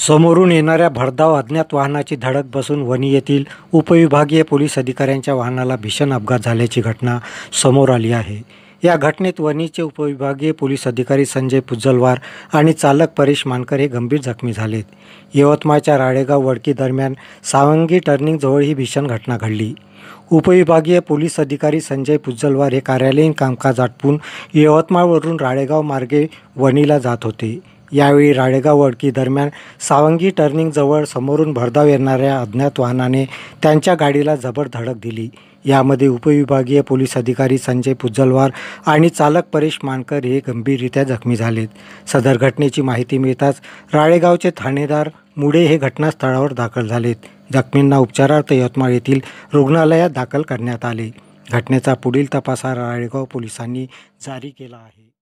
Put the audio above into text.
समोरून येणाऱ्या भरधाव अज्ञात वाहनाची धडक बसून वणी येथील उपविभागीय पोलीस अधिकाऱ्यांच्या वाहनाला भीषण अपघात झाल्याची घटना समोर आली आहे या घटनेत वणीचे उपविभागीय पोलीस अधिकारी संजय पुज्जलवार आणि चालक परेश मानकर हे गंभीर जखमी झालेत यवतमाळच्या राळेगाव वडकी दरम्यान सावंगी टर्निंगजवळ ही भीषण घटना घडली उपविभागीय पोलीस अधिकारी संजय पुज्जलवार हे कार्यालयीन कामकाज आटपून यवतमाळवरून राळेगाव मार्गे वणीला जात होते यावेळी राळेगाव वडकी दरम्यान सावंगी टर्निंगजवळ समोरून भरधाव येणाऱ्या अज्ञात वाहनाने त्यांच्या गाडीला जबर धडक दिली यामध्ये उपविभागीय पोलीस अधिकारी संजय पुज्जलवार आणि चालक परेश मानकर हे गंभीररित्या जखमी झालेत सदर घटनेची माहिती मिळताच राळेगावचे ठाणेदार मुडे हे घटनास्थळावर दाखल झालेत जखमींना उपचारार्थ यवतमाळ येथील रुग्णालयात दाखल करण्यात आले घटनेचा पुढील तपास हा राळेगाव पोलिसांनी जारी केला आहे